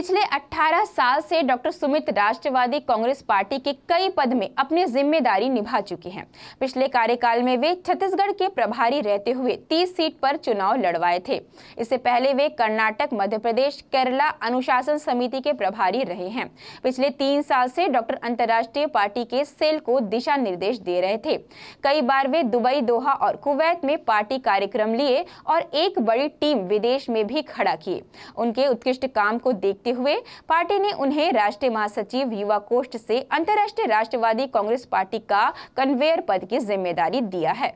पिछले 18 साल से डॉक्टर सुमित राष्ट्रवादी कांग्रेस पार्टी के कई पद में अपनी जिम्मेदारी निभा चुके हैं। पिछले कार्यकाल में वे छत्तीसगढ़ के प्रभारी रहते हुए 30 सीट पर चुनाव लड़वाए थे इससे पहले वे कर्नाटक मध्य प्रदेश केरला अनुशासन समिति के प्रभारी रहे हैं पिछले तीन साल से डॉक्टर अंतर्राष्ट्रीय पार्टी के सेल को दिशा निर्देश दे रहे थे कई बार वे दुबई दोहा और कुवैत में पार्टी कार्यक्रम लिए और एक बड़ी टीम विदेश में भी खड़ा किए उनके उत्कृष्ट काम को देखते करते हुए पार्टी ने उन्हें राष्ट्रीय महासचिव युवा कोष्ठ से अंतर्राष्ट्रीय राष्ट्रवादी कांग्रेस पार्टी का कन्वेयर पद की जिम्मेदारी दिया है